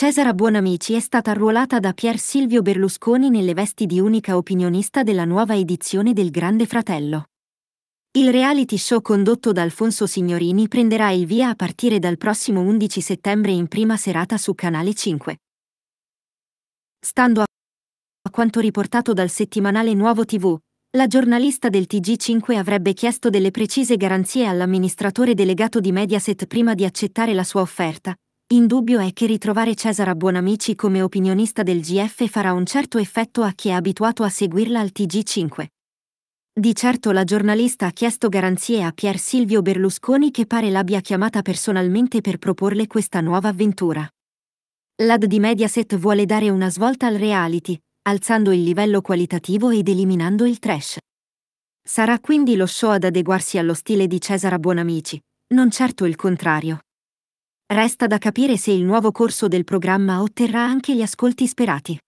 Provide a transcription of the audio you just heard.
Cesara Buonamici è stata arruolata da Pier Silvio Berlusconi nelle vesti di unica opinionista della nuova edizione del Grande Fratello. Il reality show condotto da Alfonso Signorini prenderà il via a partire dal prossimo 11 settembre in prima serata su Canale 5. Stando a quanto riportato dal settimanale Nuovo TV, la giornalista del TG5 avrebbe chiesto delle precise garanzie all'amministratore delegato di Mediaset prima di accettare la sua offerta, Indubbio è che ritrovare Cesara Buonamici come opinionista del GF farà un certo effetto a chi è abituato a seguirla al TG5. Di certo la giornalista ha chiesto garanzie a Pier Silvio Berlusconi che pare l'abbia chiamata personalmente per proporle questa nuova avventura. L'ad di Mediaset vuole dare una svolta al reality, alzando il livello qualitativo ed eliminando il trash. Sarà quindi lo show ad adeguarsi allo stile di Cesara Buonamici, non certo il contrario. Resta da capire se il nuovo corso del programma otterrà anche gli ascolti sperati.